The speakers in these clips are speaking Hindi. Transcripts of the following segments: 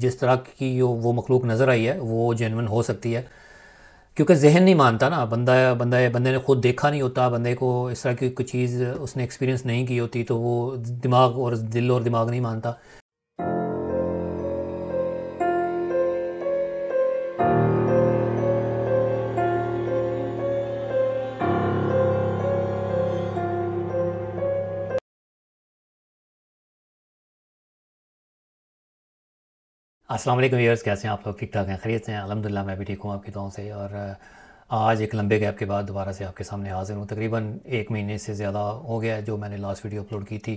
जिस तरह की वो मखलूक नज़र आई है वो जेनवन हो सकती है क्योंकि जहन नहीं मानता ना बंदा बंदा बंदे ने खुद देखा नहीं होता बंदे को इस तरह की कोई चीज़ उसने एक्सपीरियंस नहीं की होती तो वो दिमाग और दिल और दिमाग नहीं मानता अस्सलाम वालेकुम व्यूअर्स कैसे हैं आप लोग ठीक ठाक हैं खरीद से हैं अलहमदिल्ला मैं भी ठीक हूँ आपकी दुआओं से और आज एक लंबे गैप के बाद दोबारा से आपके सामने हाजिर हूँ तकरीबन एक महीने से ज़्यादा हो गया जो मैंने लास्ट वीडियो अपलोड की थी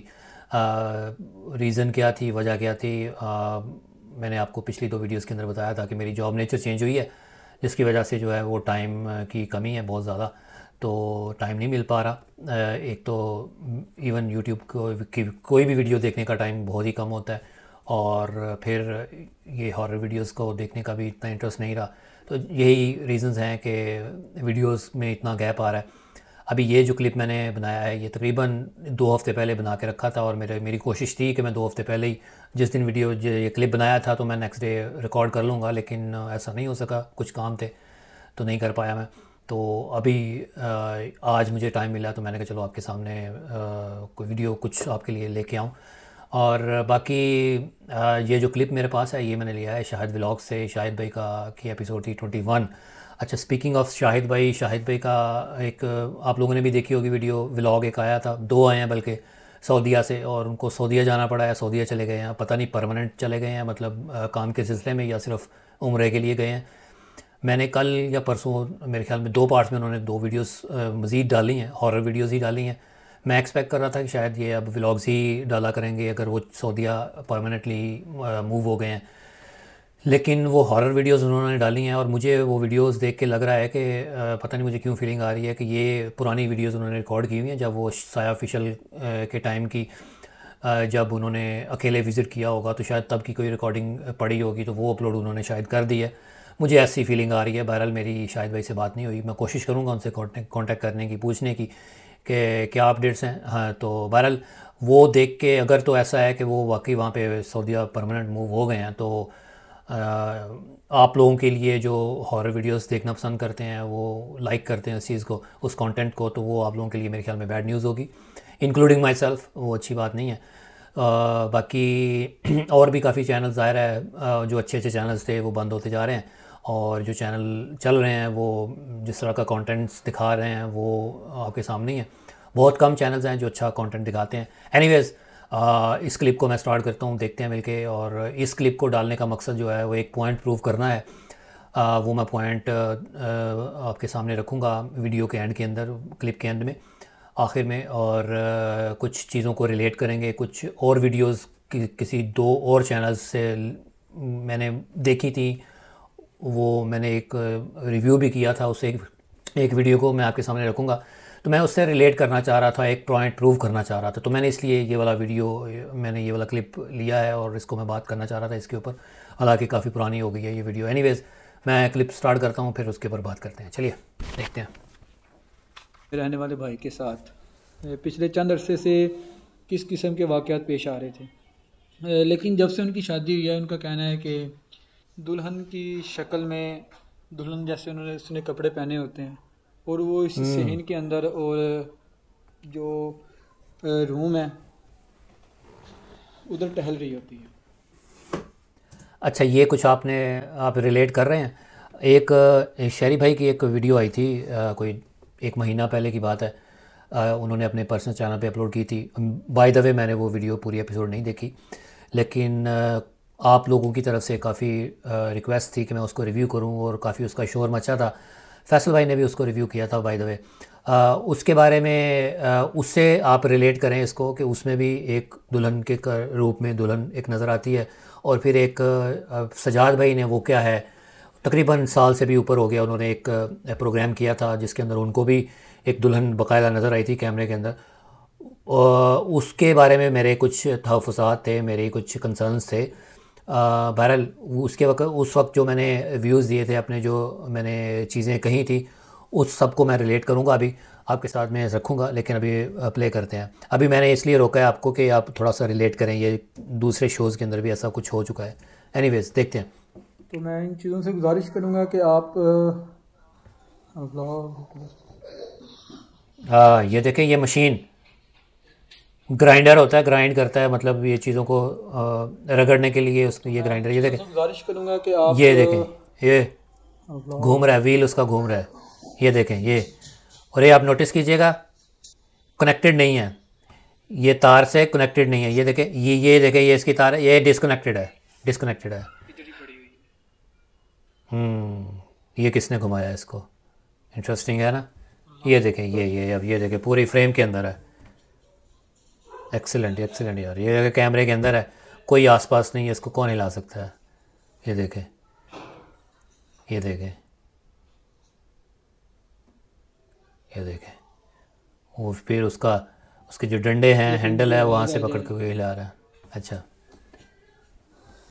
रीज़न क्या थी वजह क्या थी आ, मैंने आपको पिछली दो वीडियोज़ के अंदर बताया था कि मेरी जॉब नेचर चेंज हुई है जिसकी वजह से जो है वो टाइम की कमी है बहुत ज़्यादा तो टाइम नहीं मिल पा रहा एक तो इवन यूट्यूब को की कोई भी वीडियो देखने का टाइम बहुत ही कम होता है और फिर ये हॉरर वीडियोस को देखने का भी इतना इंटरेस्ट नहीं रहा तो यही रीजंस हैं कि वीडियोस में इतना गैप आ रहा है अभी ये जो क्लिप मैंने बनाया है ये तकरीबन दो हफ़्ते पहले बना के रखा था और मेरे मेरी कोशिश थी कि मैं दो हफ़्ते पहले ही जिस दिन वीडियो ये क्लिप बनाया था तो मैं नेक्स्ट डे रिकॉर्ड कर लूँगा लेकिन ऐसा नहीं हो सका कुछ काम थे तो नहीं कर पाया मैं तो अभी आज मुझे टाइम मिला तो मैंने कहा चलो आपके सामने कोई वीडियो कुछ आपके लिए लेके आऊँ और बाकी ये जो क्लिप मेरे पास है ये मैंने लिया है शाहिद व्लॉग से शाहिद भाई का की एपिसोड थी ट्वेंटी वन अच्छा स्पीकिंग ऑफ शाहिद भाई शाहिद भाई का एक आप लोगों ने भी देखी होगी वीडियो व्लॉग एक आया था दो आए हैं बल्कि सऊदीया से और उनको सऊदीया जाना पड़ा है सऊदीया चले गए हैं पता नहीं परमानेंट चले गए हैं मतलब काम के सिलसिले में या सिर्फ उम्र के लिए गए हैं मैंने कल या परसों मेरे ख्याल में दो पार्ट्स में उन्होंने दो वीडियोस मज़ीद डाली हैं हॉरर वीडियोस ही डाली हैं मैं एक्सपेक्ट कर रहा था कि शायद ये अब व्लॉग्स ही डाला करेंगे अगर वो सऊदिया परमानेंटली मूव हो गए हैं लेकिन वो हॉरर वीडियोस उन्होंने डाली हैं और मुझे वो वीडियोस देख के लग रहा है कि पता नहीं मुझे क्यों फीलिंग आ रही है कि ये पुरानी वीडियोस उन्होंने रिकॉर्ड की हुई हैं जब वो साया फिशल के टाइम की जब उन्होंने अकेले विज़िट किया होगा तो शायद तब की कोई रिकॉर्डिंग पड़ी होगी तो वो अपलोड उन्होंने शायद कर दी है मुझे ऐसी फीलिंग आ रही है बहरहाल मेरी शायद भाई से बात नहीं हुई मैं कोशिश करूँगा उनसे कॉन्टेक्ट करने की पूछने की कि क्या अपडेट्स हैं हाँ तो बहरहाल वो देख के अगर तो ऐसा है कि वो वाकई वहाँ पे अरब परमानेंट मूव हो गए हैं तो आप लोगों के लिए जो हॉरर वीडियोस देखना पसंद करते हैं वो लाइक करते हैं उस चीज़ को उस कंटेंट को तो वो आप लोगों के लिए मेरे ख्याल में बैड न्यूज़ होगी इंक्लूडिंग माई सेल्फ वो अच्छी बात नहीं है आ, बाकी और भी काफ़ी चैनल ज़ाहिर है जो अच्छे अच्छे चैनल्स थे वो बंद होते जा रहे हैं और जो चैनल चल रहे हैं वो जिस तरह का कंटेंट्स दिखा रहे हैं वो आपके सामने ही है बहुत कम चैनल्स हैं जो अच्छा कंटेंट दिखाते हैं एनीवेज इस क्लिप को मैं स्टार्ट करता हूँ देखते हैं मिलके और इस क्लिप को डालने का मकसद जो है वो एक पॉइंट प्रूव करना है आ, वो मैं पॉइंट आपके सामने रखूँगा वीडियो के एंड के अंदर क्लिप के एंड में आखिर में और आ, कुछ चीज़ों को रिलेट करेंगे कुछ और वीडियोस कि, किसी दो और चैनल्स से मैंने देखी थी वो मैंने एक रिव्यू भी किया था उसे एक, एक वीडियो को मैं आपके सामने रखूँगा तो मैं उससे रिलेट करना चाह रहा था एक पॉइंट प्रूव करना चाह रहा था तो मैंने इसलिए ये वाला वीडियो मैंने ये वाला क्लिप लिया है और इसको मैं बात करना चाह रहा था इसके ऊपर हालांकि काफ़ी पुरानी हो गई है ये वीडियो एनीवेज मैं क्लिप स्टार्ट करता हूँ फिर उसके ऊपर बात करते हैं चलिए देखते हैं रहने वाले भाई के साथ पिछले चंद अरसे से किस किस्म के वाक़ पेश आ रहे थे लेकिन जब से उनकी शादी हुई है उनका कहना है कि दुल्हन की शक्ल में दुल्हन जैसे उन्होंने उसने कपड़े पहने होते हैं और वो इस हम्म। सीन के अंदर और जो रूम है उधर टहल रही होती है अच्छा ये कुछ आपने आप रिलेट कर रहे हैं एक शहरी भाई की एक वीडियो आई थी आ, कोई एक महीना पहले की बात है आ, उन्होंने अपने पर्सनल चैनल पे अपलोड की थी बाय द वे मैंने वो वीडियो पूरी एपिसोड नहीं देखी लेकिन आ, आप लोगों की तरफ से काफ़ी रिक्वेस्ट थी कि मैं उसको रिव्यू करूँ और काफ़ी उसका शोर मचा था फैसल भाई ने भी उसको रिव्यू किया था बाय द वे उसके बारे में आ, उससे आप रिलेट करें इसको कि उसमें भी एक दुल्हन के रूप में दुल्हन एक नज़र आती है और फिर एक सजाद भाई ने वो क्या है तकरीबन साल से भी ऊपर हो गया उन्होंने एक प्रोग्राम किया था जिसके अंदर उनको भी एक दुल्हन बाकायदा नज़र आई थी कैमरे के अंदर उसके बारे में मेरे कुछ तहफात थे मेरे कुछ कंसर्नस थे बहरहाल उसके वक्त उस वक्त जो मैंने व्यूज़ दिए थे अपने जो मैंने चीज़ें कही थी उस सब को मैं रिलेट करूँगा अभी आपके साथ में रखूँगा लेकिन अभी प्ले करते हैं अभी मैंने इसलिए रोका है आपको कि आप थोड़ा सा रिलेट करें ये दूसरे शोज़ के अंदर भी ऐसा कुछ हो चुका है एनी देखते हैं तो मैं इन चीज़ों से गुजारिश करूँगा कि आप हाँ ये देखें ये मशीन ग्राइंडर होता है ग्राइंड करता है मतलब ये चीज़ों को रगड़ने के लिए उसमें ये ग्राइंडर ये अच्छा, देखें तो गुजारिश करूँगा कि आप ये देखें ये घूम रहा है व्हील उसका घूम रहा है ये देखें ये और ये आप नोटिस कीजिएगा कनेक्टेड नहीं है ये तार से कनेक्टेड नहीं है ये देखें ये ये देखें ये इसकी तार है ये डिसकनेक्टेड है डिसकनेक्टेड है हम्म, ये किसने घुमाया इसको इंटरेस्टिंग है ना ये देखें ये ये अब ये देखें पूरी फ्रेम के अंदर है एक्सेलेंट एक्सेलेंट यार ये अगर कैमरे के अंदर है कोई आसपास नहीं है इसको कौन हिला सकता है ये देखें ये देखें ये देखें वो फिर उसका उसके जो डंडे हैं हैंडल है वहाँ से पकड़ के हुए हिला रहा है अच्छा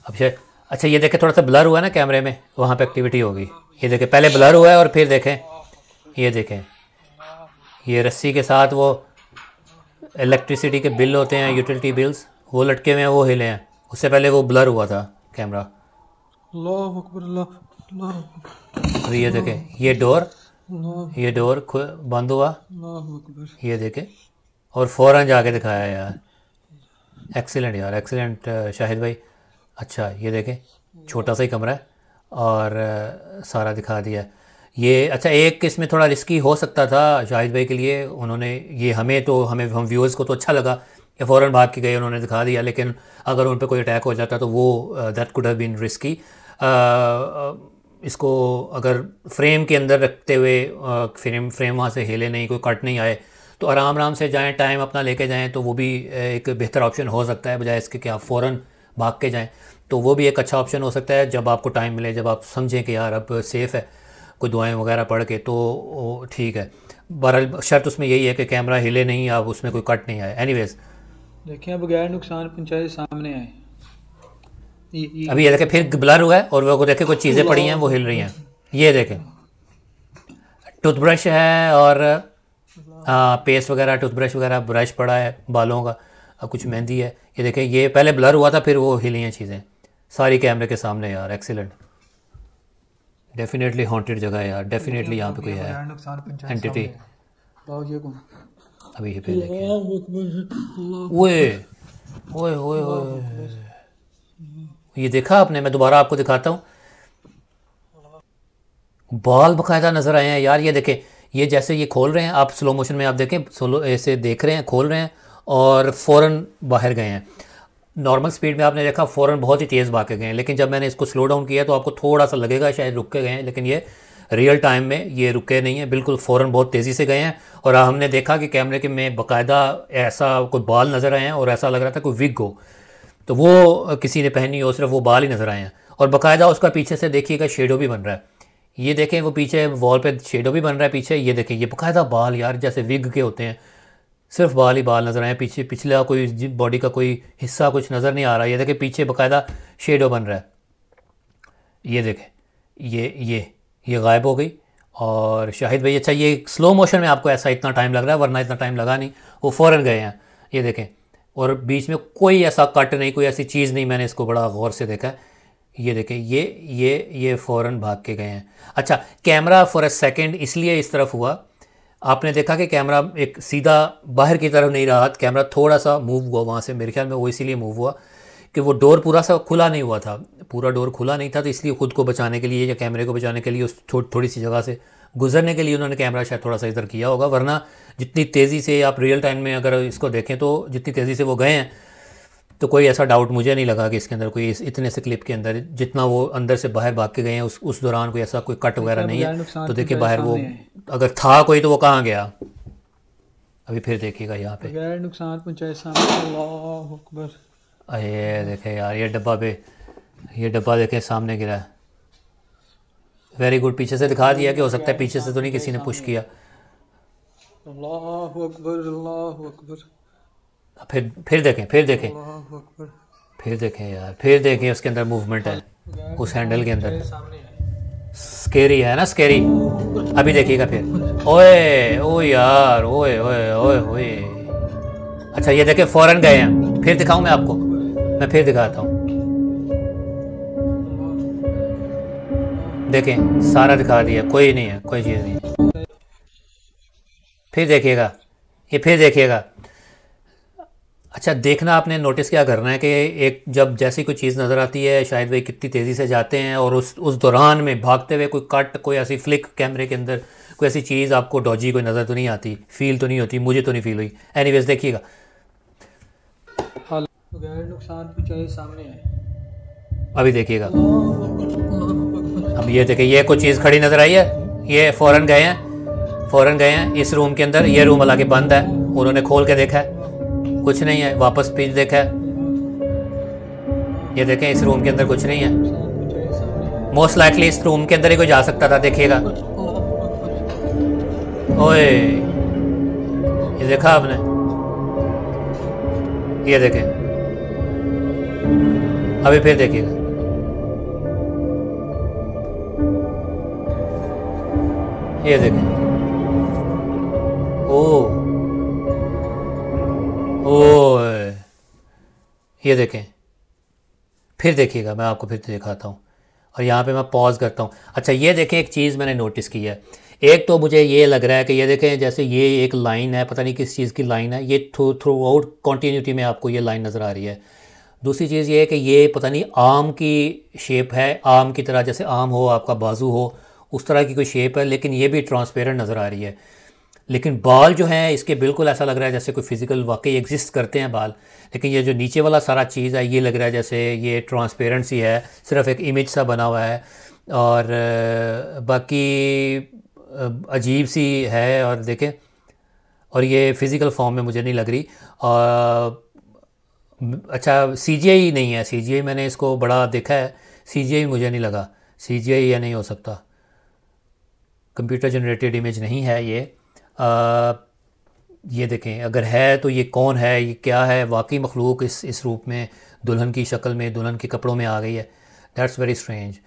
अब शायद अच्छा ये देखें थोड़ा सा ब्लर हुआ ना कैमरे में वहाँ पे एक्टिविटी होगी ये देखें पहले ब्लर हुआ है और फिर देखें ये देखें ये रस्सी के साथ वो इलेक्ट्रिसिटी के बिल होते हैं यूटिलिटी बिल्स वो लटके हुए हैं वो हिले हैं उससे पहले वो ब्लर हुआ था कैमरा अभी ये देखें ये डोर ये डोर बंद हुआ ये देखें और फ़ौरन जाके दिखाया यार एक्सीलेंट यार एक्सीलेंट शाहिद भाई अच्छा ये देखें छोटा सा ही कमरा है और सारा दिखा दिया है ये अच्छा एक इसमें थोड़ा रिस्की हो सकता था शाहिद भाई के लिए उन्होंने ये हमें तो हमें हम व्यूअर्स को तो अच्छा लगा कि फ़ौरन भाग के गए उन्होंने दिखा दिया लेकिन अगर उन पर कोई अटैक हो जाता तो वो that could have been risky इसको अगर फ्रेम के अंदर रखते हुए फ्रेम फ्रेम वहाँ से हेले नहीं कोई कट नहीं आए तो आराम आराम से जाएँ टाइम अपना लेके जाएँ तो वो भी एक बेहतर ऑप्शन हो सकता है बजाय इसके कि आप फ़ौर भाग के जाएँ तो वो भी एक अच्छा ऑप्शन हो सकता है जब आपको टाइम मिले जब आप समझें कि यार अब सेफ़ है कोई दुआएं वगैरह पढ़ के तो ठीक है बहरहाल शर्त उसमें यही है कि कैमरा हिले नहीं अब उसमें कोई कट नहीं आए एनीवेज देखें बगैर नुकसान पंचायत सामने आए अभी ये देखें फिर ब्लर हुआ है और वो देखें कुछ चीज़ें पड़ी हैं वो हिल रही हैं ये देखें टूथब्रश है और हाँ, पेस्ट वगैरह टूथब्रश वगैरह ब्रश पड़ा है बालों का कुछ मेहंदी है ये देखें ये पहले ब्लर हुआ था फिर वो हिली हैं चीज़ें सारी कैमरे के सामने यार एक्सीलेंट डेफिनेटली हॉन्टेड जगह है यार डेफिनेटली यहाँ पे कोई है एंटिटी अभी ये पे ओए ओए ओए ओए ये देखा आपने मैं दोबारा आपको दिखाता हूँ बाल बकायदा नज़र आए हैं यार ये देखें ये जैसे ये खोल रहे हैं आप स्लो मोशन में आप देखें सोलो ऐसे देख रहे हैं खोल रहे हैं और फौरन बाहर गए हैं नॉर्मल स्पीड में आपने देखा फ़ौरन बहुत ही तेज़ भागे के गए लेकिन जब मैंने इसको स्लो डाउन किया तो आपको थोड़ा सा लगेगा शायद रुक के गए हैं लेकिन ये रियल टाइम में ये रुके नहीं है बिल्कुल फ़ौर बहुत तेज़ी से गए हैं और हमने देखा कि कैमरे के में बाकायदा ऐसा कोई बाल नज़र आए हैं और ऐसा लग रहा था कोई विग हो तो वो किसी ने पहनी हो सिर्फ वो बाल ही नज़र आए हैं और बाकायदा उसका पीछे से देखिएगा शेडो भी बन रहा है ये देखें वो पीछे वॉल पे शेडो भी बन रहा है पीछे ये देखें ये बाकायदा बाल यार जैसे विग के होते हैं सिर्फ बाल ही बाल नज़र आए पीछे पिछला कोई बॉडी का कोई हिस्सा कुछ नज़र नहीं आ रहा ये देखें पीछे बाकायदा शेडो बन रहा है ये देखें ये ये ये गायब हो गई और शाहिद भाई अच्छा ये स्लो मोशन में आपको ऐसा इतना टाइम लग रहा है वरना इतना टाइम लगा नहीं वो फ़ौरन गए हैं ये देखें और बीच में कोई ऐसा कट नहीं कोई ऐसी चीज़ नहीं मैंने इसको बड़ा गौर से देखा है ये देखें ये ये ये फ़ौरन भाग के गए हैं अच्छा कैमरा फॉर अ सेकेंड इसलिए इस तरफ हुआ आपने देखा कि कैमरा एक सीधा बाहर की तरफ नहीं रहा कैमरा थोड़ा सा मूव हुआ वहाँ से मेरे ख्याल में वो इसीलिए मूव हुआ कि वो डोर पूरा सा खुला नहीं हुआ था पूरा डोर खुला नहीं था तो इसलिए ख़ुद को बचाने के लिए या कैमरे को बचाने के लिए उस थो, थोड़ी सी जगह से गुजरने के लिए उन्होंने कैमरा शायद थोड़ा सा इधर किया होगा वरना जितनी तेज़ी से आप रियल टाइम में अगर इसको देखें तो जितनी तेज़ी से वो गए हैं तो कोई ऐसा डाउट मुझे नहीं लगा कि इसके अंदर कोई इस इतने से क्लिप के अंदर जितना वो अंदर से बाहर भाग के गए हैं उस उस दौरान कोई ऐसा कोई कट अच्छा, वगैरह नहीं है तो देखिए बाहर वो अगर था कोई तो वो कहाँ गया अभी फिर देखिएगा यहाँ पे नुकसान अरे देखे यार ये डब्बा पे ये डब्बा देखे सामने गिरा वेरी गुड पीछे से दिखा दिया कि हो सकता है पीछे से तो नहीं किसी ने पुश किया अल्लाह अकबर अल्लाह अकबर फिर फिर देखें फिर देखें फिर देखें यार फिर देखें उसके अंदर मूवमेंट है उस हैंडल के अंदर स्केरी है ना स्केरी अभी देखिएगा फिर ओए ओ यार ओए ओए ओए ओए अच्छा ये देखें फौरन गए हैं फिर दिखाऊं मैं आपको मैं फिर दिखाता हूँ देखें सारा दिखा दिया कोई नहीं है कोई चीज़ नहीं है फिर देखिएगा ये फिर देखिएगा अच्छा देखना आपने नोटिस क्या करना है कि एक जब जैसी कोई चीज़ नज़र आती है शायद वे कितनी तेज़ी से जाते हैं और उस उस दौरान में भागते हुए कोई कट कोई ऐसी फ्लिक कैमरे के अंदर कोई ऐसी चीज़ आपको डॉजी कोई नज़र तो नहीं आती फील तो नहीं होती मुझे तो नहीं फील हुई एनी वेज़ देखिएगा सामने अभी देखिएगा अब ये देखिए ये कोई चीज़ खड़ी नज़र आई है ये फ़ौरन गए हैं फ़ौरन गए हैं इस रूम के अंदर ये रूम हालांकि बंद है उन्होंने खोल के देखा है कुछ नहीं है वापस पेज देखा है ये देखें इस रूम के अंदर कुछ नहीं है मोस्ट लाइकली इस रूम के अंदर ही कोई जा सकता था देखिएगा ओए ये देखा आपने ये देखें अभी फिर देखिएगा ये देखें ओ ओ ये देखें फिर देखिएगा मैं आपको फिर दिखाता हूँ और यहाँ पे मैं पॉज करता हूँ अच्छा ये देखें एक चीज़ मैंने नोटिस की है एक तो मुझे ये लग रहा है कि ये देखें जैसे ये एक लाइन है पता नहीं किस चीज़ की लाइन है ये थ्रू थ्रू आउट कॉन्टीन्यूटी में आपको ये लाइन नज़र आ रही है दूसरी चीज़ ये है कि ये पता नहीं आम की शेप है आम की तरह जैसे आम हो आपका बाजू हो उस तरह की कोई शेप है लेकिन ये भी ट्रांसपेरेंट नज़र आ रही है लेकिन बाल जो हैं इसके बिल्कुल ऐसा लग रहा है जैसे कोई फिज़िकल वाकई एग्जिस्ट करते हैं बाल लेकिन ये जो नीचे वाला सारा चीज़ है ये लग रहा है जैसे ये ट्रांसपेरेंसी है सिर्फ एक इमेज सा बना हुआ है और बाकी अजीब सी है और देखें और ये फ़िज़िकल फॉर्म में मुझे नहीं लग रही और अच्छा सी जी आई नहीं है सी जी आई मैंने इसको बड़ा देखा है सी जी आई मुझे नहीं लगा सी जी आई या नहीं हो सकता कंप्यूटर जनरेटेड इमेज नहीं है ये आ, ये देखें अगर है तो ये कौन है ये क्या है वाकई मखलूक इस इस रूप में दुल्हन की शक्ल में दुल्हन के कपड़ों में आ गई है दैट्स वेरी स्ट्रेंज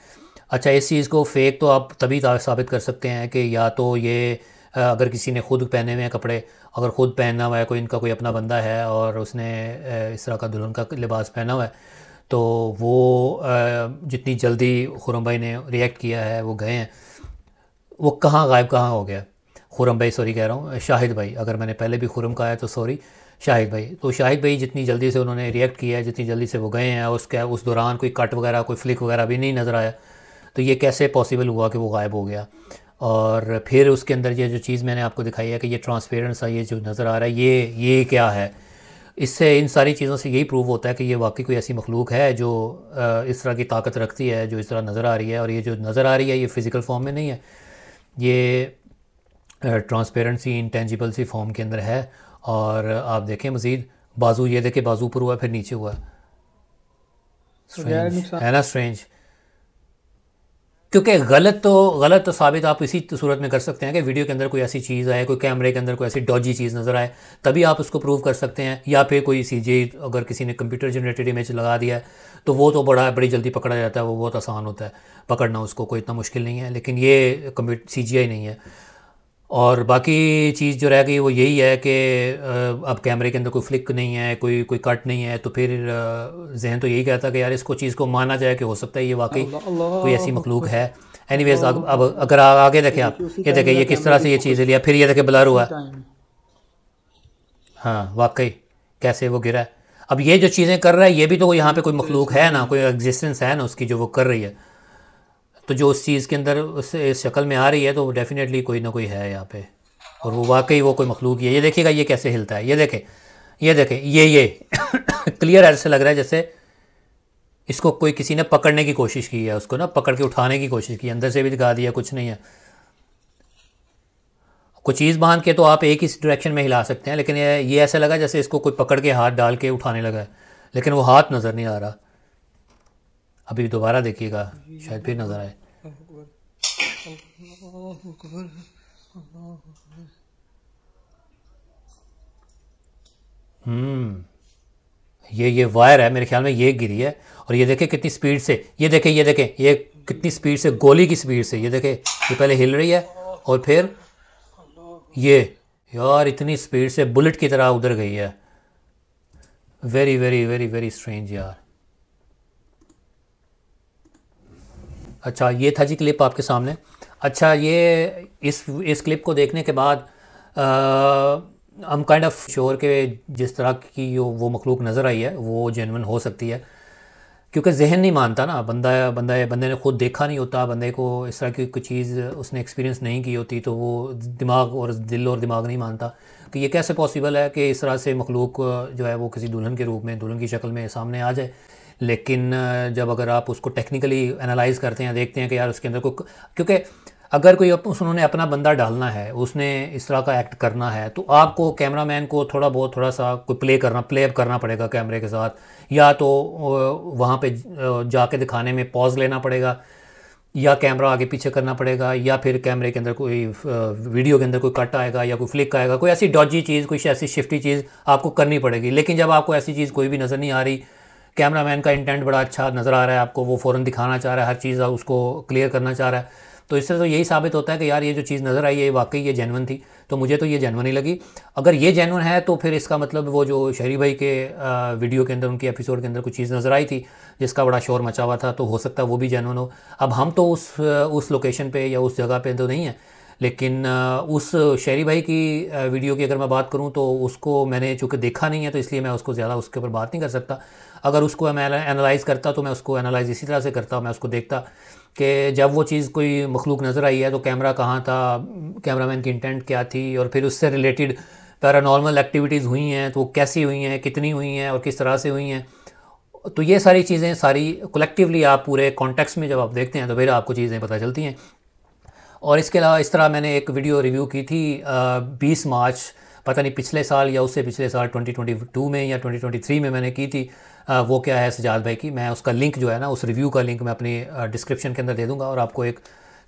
अच्छा इस चीज़ को फेक तो आप तभी साबित कर सकते हैं कि या तो ये अगर किसी ने खुद पहने हुए हैं कपड़े अगर ख़ुद पहना हुआ है कोई इनका कोई अपना बंदा है और उसने इस तरह का दुल्हन का लिबास पहना हुआ है तो वो जितनी जल्दी खुरम भाई ने रिएक्ट किया है वो गए हैं वो कहाँ गायब कहाँ हो गया खुरम भाई सॉरी कह रहा हूँ शाहिद भाई अगर मैंने पहले भी खुरम कहा है तो सॉरी शाहिद भाई तो शाहिद भाई जितनी जल्दी से उन्होंने रिएक्ट किया है जितनी जल्दी से वो गए हैं उसके उस दौरान कोई कट वगैरह कोई फ्लिक वगैरह भी नहीं नज़र आया तो ये कैसे पॉसिबल हुआ कि वो गायब हो गया और फिर उसके अंदर ये जो चीज़ मैंने आपको दिखाई है कि ये ट्रांसपेरेंट सा ये जो नज़र आ रहा है ये ये क्या है इससे इन सारी चीज़ों से यही प्रूव होता है कि ये वाकई कोई ऐसी मखलूक है जो इस तरह की ताकत रखती है जो इस तरह नज़र आ रही है और ये जो नज़र आ रही है ये फ़िज़िकल फॉर्म में नहीं है ये ट्रांसपेरेंसी इंटेंजिबल सी फॉर्म के अंदर है और आप देखें मज़ीद बाजू ये देखें बाजू ऊपर हुआ फिर नीचे हुआ तो है ना स्ट्रेंज क्योंकि गलत तो गलत तो साबित आप इसी सूरत में कर सकते हैं कि वीडियो के अंदर कोई ऐसी चीज़ आए कोई कैमरे के अंदर कोई ऐसी डॉजी चीज़ नज़र आए तभी आप उसको प्रूव कर सकते हैं या फिर कोई सी जी अगर किसी ने कंप्यूटर जनरेटेड इमेज लगा दिया है तो वो तो बड़ा बड़ी जल्दी पकड़ा जाता है वो बहुत आसान होता है पकड़ना उसको कोई इतना मुश्किल नहीं है लेकिन ये सी जी आई नहीं है और बाकी चीज़ जो रह गई वो यही है कि अब कैमरे के अंदर कोई फ्लिक नहीं है कोई कोई कट नहीं है तो फिर जहन तो यही कहता कि यार इसको चीज़ को माना जाए कि हो सकता है ये वाकई कोई ऐसी मखलूक है एनी वेज अब, अगर आगे देखें आप ये देखें ये किस तरह से ये चीज़ लिया फिर ये देखें ब्लर हुआ हाँ वाकई कैसे वो गिरा है अब ये जो चीज़ें कर रहा है ये भी तो यहाँ पे कोई तो मखलूक है ना कोई एग्जिस्टेंस है ना उसकी जो वो कर रही है तो जो उस चीज़ के अंदर उस शक्ल में आ रही है तो डेफ़िनेटली कोई ना कोई है यहाँ पे और वो वाकई वो कोई मखलूक ही है ये देखिएगा ये कैसे हिलता है ये देखें ये देखें ये ये क्लियर ऐसे लग रहा है जैसे इसको कोई किसी ने पकड़ने की कोशिश की है उसको ना पकड़ के उठाने की कोशिश की अंदर से भी दिखा दिया कुछ नहीं है कोई चीज़ बांध के तो आप एक ही डायरेक्शन में हिला सकते हैं लेकिन ये ये ऐसा लगा जैसे इसको कोई पकड़ के हाथ डाल के उठाने लगा है लेकिन वो हाथ नज़र नहीं आ रहा अभी दोबारा देखिएगा शायद फिर नज़र आए अल्लाह अकबर अल्लाह हम्म ये ये वायर है मेरे ख्याल में ये गिरी है और ये देखें कितनी स्पीड से ये देखें ये देखें ये कितनी स्पीड से गोली की स्पीड से ये देखें ये पहले हिल रही है और फिर ये यार इतनी स्पीड से बुलेट की तरह उधर गई है very very very very strange यार अच्छा ये था जी क्लिप आपके सामने अच्छा ये इस इस क्लिप को देखने के बाद हम काइंड ऑफ श्योर के जिस तरह की वो मखलूक नज़र आई है वो जेनवन हो सकती है क्योंकि जहन नहीं मानता ना बंदा बंदा बंदे ने खुद देखा नहीं होता बंदे को इस तरह की कोई चीज़ उसने एक्सपीरियंस नहीं की होती तो वो दिमाग और दिल और दिमाग नहीं मानता कि ये कैसे पॉसिबल है कि इस तरह से मखलूक जो है वो किसी दुल्हन के रूप में दुल्हन की शक्ल में सामने आ जाए लेकिन जब अगर आप उसको टेक्निकली एनालाइज करते हैं देखते हैं कि यार उसके अंदर को क्योंकि अगर कोई उन्होंने अपना बंदा डालना है उसने इस तरह का एक्ट करना है तो आपको कैमरा मैन को थोड़ा बहुत थोड़ा सा कोई प्ले करना प्ले अप करना पड़ेगा कैमरे के साथ या तो वहाँ पे जाके दिखाने में पॉज लेना पड़ेगा या कैमरा आगे पीछे करना पड़ेगा या फिर कैमरे के अंदर कोई वीडियो के अंदर कोई कट आएगा या कोई फ्लिक आएगा कोई ऐसी डॉजी चीज़ कोई ऐसी शिफ्टी चीज़ आपको करनी पड़ेगी लेकिन जब आपको ऐसी चीज़ कोई भी नज़र नहीं आ रही कैमरा मैन का इंटेंट बड़ा अच्छा नज़र आ रहा है आपको वो फ़ौरन दिखाना चाह रहा है हर चीज़ उसको क्लियर करना चाह रहा है तो इससे तो यही साबित होता है कि यार ये जो चीज़ नज़र आई ये वाकई ये जेनवन थी तो मुझे तो ये जेनवन ही लगी अगर ये जेनवन है तो फिर इसका मतलब वो जो शहरी भाई के वीडियो के अंदर उनके एपिसोड के अंदर कुछ चीज़ नज़र आई थी जिसका बड़ा शोर मचा हुआ था तो हो सकता है वो भी जेनवन हो अब हम तो उस उस लोकेशन पर या उस जगह पर तो नहीं है लेकिन उस शहरी भाई की वीडियो की अगर मैं बात करूं तो उसको मैंने चूँकि देखा नहीं है तो इसलिए मैं उसको ज़्यादा उसके ऊपर बात नहीं कर सकता अगर उसको मैं एनालाइज़ करता तो मैं उसको एनालाइज़ इसी तरह से करता मैं उसको देखता कि जब वो चीज़ कोई मखलूक नज़र आई है तो कैमरा कहाँ था कैमरा मैन की इंटेंट क्या थी और फिर उससे रिलेटेड पैरानॉर्मल एक्टिविटीज़ हुई हैं तो वो कैसी हुई हैं कितनी हुई हैं और किस तरह से हुई हैं तो ये सारी चीज़ें सारी कलेक्टिवली आप पूरे कॉन्टेक्स्ट में जब आप देखते हैं तो फिर आपको चीज़ें पता चलती हैं और इसके अलावा इस तरह मैंने एक वीडियो रिव्यू की थी बीस मार्च पता नहीं पिछले साल या उससे पिछले साल 2022 में या 2023 में मैंने की थी वो क्या है सजाद भाई की मैं उसका लिंक जो है ना उस रिव्यू का लिंक मैं अपनी डिस्क्रिप्शन के अंदर दे दूँगा और आपको एक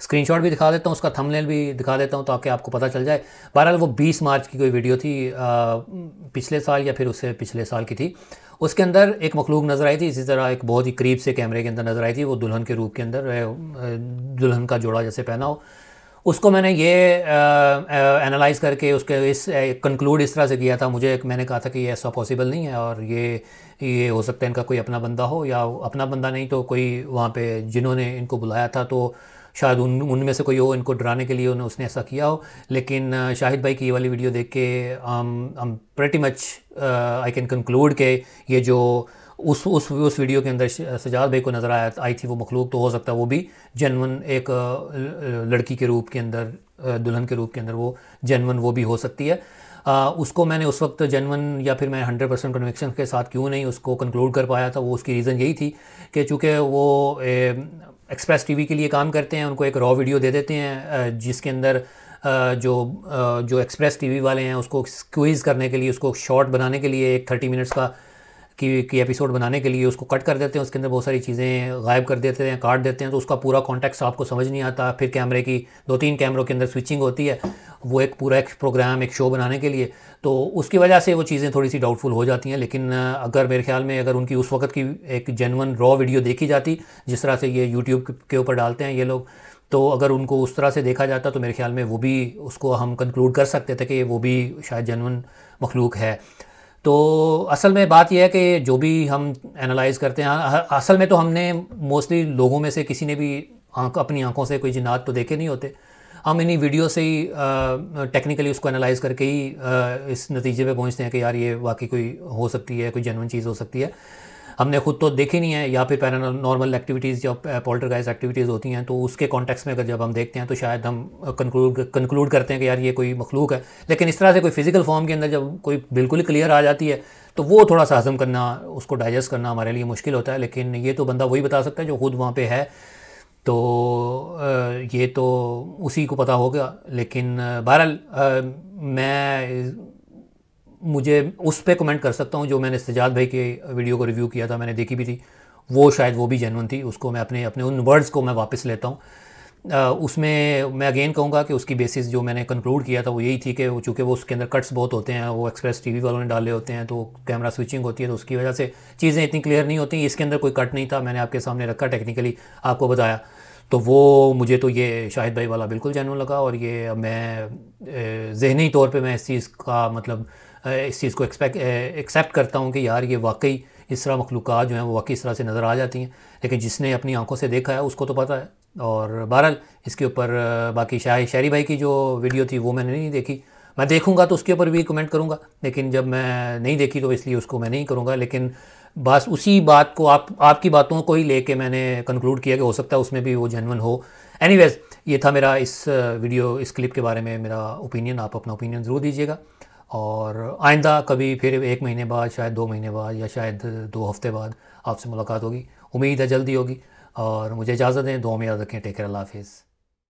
स्क्रीनशॉट भी दिखा देता हूँ उसका थंबनेल भी दिखा देता हूँ ताकि आपको पता चल जाए बहरहाल वो 20 मार्च की कोई वीडियो थी पिछले साल या फिर उससे पिछले साल की थी उसके अंदर एक मखलूक नज़र आई थी इसी तरह एक बहुत ही करीब से कैमरे के अंदर नज़र आई थी वो दुल्हन के रूप के अंदर दुल्हन का जोड़ा जैसे पहना हो उसको मैंने ये एनालाइज करके उसके इस कंक्लूड इस तरह से किया था मुझे एक मैंने कहा था कि ये ऐसा पॉसिबल नहीं है और ये ये हो सकता है इनका कोई अपना बंदा हो या अपना बंदा नहीं तो कोई वहाँ पे जिन्होंने इनको बुलाया था तो शायद उन उनमें से कोई हो इनको डराने के लिए उन्होंने उसने ऐसा किया हो लेकिन शाहिद भाई की ये वाली वीडियो देख के I am pretty much I can conclude के ये जो उस उस उस वीडियो के अंदर सजाद भाई को नज़र आया आई थी वो मखलूक तो हो सकता है वो भी जनवन एक लड़की के रूप के अंदर दुल्हन के रूप के अंदर वो जनवन वो भी हो सकती है आ, उसको मैंने उस वक्त जनवन या फिर मैं हंड्रेड परसेंट कन्विक्शन के साथ क्यों नहीं उसको कंक्लूड कर पाया था वो उसकी रीज़न यही थी कि चूँकि वो एक्सप्रेस टीवी के लिए काम करते हैं उनको एक रॉ वीडियो दे देते हैं जिसके अंदर जो जो एक्सप्रेस टीवी वाले हैं उसको क्विज़ करने के लिए उसको शॉर्ट बनाने के लिए एक थर्टी मिनट्स का की, की एपिसोड बनाने के लिए उसको कट कर देते हैं उसके अंदर बहुत सारी चीज़ें गायब कर देते हैं काट देते हैं तो उसका पूरा कॉन्टेक्स्ट आपको समझ नहीं आता फिर कैमरे की दो तीन कैमरों के अंदर स्विचिंग होती है वो एक पूरा एक प्रोग्राम एक शो बनाने के लिए तो उसकी वजह से वो चीज़ें थोड़ी सी डाउटफुल हो जाती हैं लेकिन अगर मेरे ख्याल में अगर उनकी उस वक्त की एक जेनवन रॉ वीडियो देखी जाती जिस तरह से ये यूट्यूब के ऊपर डालते हैं ये लोग तो अगर उनको उस तरह से देखा जाता तो मेरे ख्याल में वो भी उसको हम कंक्लूड कर सकते थे कि वो भी शायद जनवन मखलूक है तो असल में बात यह है कि जो भी हम एनालाइज करते हैं असल में तो हमने मोस्टली लोगों में से किसी ने भी आँख अपनी आँखों से कोई जिन्नात तो देखे नहीं होते हम इन्हीं वीडियो से ही टेक्निकली उसको एनालाइज करके ही आ, इस नतीजे पे पहुंचते हैं कि यार ये वाकई कोई हो सकती है कोई जनवन चीज़ हो सकती है हमने खुद तो देखी नहीं है या फिर पैरानॉर्मल एक्टिविटीज़ या पोल्टरगाइज एक्टिविटीज़ होती हैं तो उसके कॉन्टेक्स में अगर जब हम देखते हैं तो शायद हम कंक्लूड कंक्लूड करते हैं कि यार ये कोई मखलूक है लेकिन इस तरह से कोई फिजिकल फॉर्म के अंदर जब कोई बिल्कुल ही क्लियर आ जाती है तो वो थोड़ा सा हजम करना उसको डाइजेस्ट करना हमारे लिए मुश्किल होता है लेकिन ये तो बंदा वही बता सकता है जो खुद वहाँ पर है तो ये तो उसी को पता होगा लेकिन बहरहाल मैं मुझे उस पर कमेंट कर सकता हूँ जो मैंने सजाद भाई के वीडियो को रिव्यू किया था मैंने देखी भी थी वो शायद वो भी जेनवन थी उसको मैं अपने अपने उन वर्ड्स को मैं वापस लेता हूँ उसमें मैं अगेन कहूँगा कि उसकी बेसिस जो मैंने कंक्लूड किया था वो यही थी कि वो चूँकि वो उसके अंदर कट्स बहुत होते हैं वो एक्सप्रेस टीवी वालों ने डाले होते हैं तो कैमरा स्विचिंग होती है तो उसकी वजह से चीज़ें इतनी क्लियर नहीं होती इसके अंदर कोई कट नहीं था मैंने आपके सामने रखा टेक्निकली आपको बताया तो वो मुझे तो ये शाहिद भाई वाला बिल्कुल जैनवन लगा और ये मैं जहनी तौर पर मैं इस चीज़ का मतलब इस चीज़ को एक्सपेक्ट एक्सेप्ट करता हूँ कि यार ये वाकई इस तरह मखलूक जो हैं वो वाकई इस तरह से नज़र आ जाती हैं लेकिन जिसने अपनी आंखों से देखा है उसको तो पता है और बहरहाल इसके ऊपर बाकी शाह शहरी भाई की जो वीडियो थी वो मैंने नहीं देखी मैं देखूंगा तो उसके ऊपर भी कमेंट करूंगा लेकिन जब मैं नहीं देखी तो इसलिए उसको मैं नहीं करूंगा लेकिन बस उसी बात को आप आपकी बातों को ही लेके मैंने कंक्लूड किया कि हो सकता है उसमें भी वो जेनवन हो एनीवेज ये था मेरा इस वीडियो इस क्लिप के बारे में मेरा ओपिनियन आप अपना ओपिनियन ज़रूर दीजिएगा और आइंदा कभी फिर एक महीने बाद शायद दो महीने बाद या शायद दो हफ्ते बाद आपसे मुलाकात होगी उम्मीद है जल्दी होगी और मुझे इजाज़त दें दो में याद रखें टेक केयर अल्लाह हाफिज़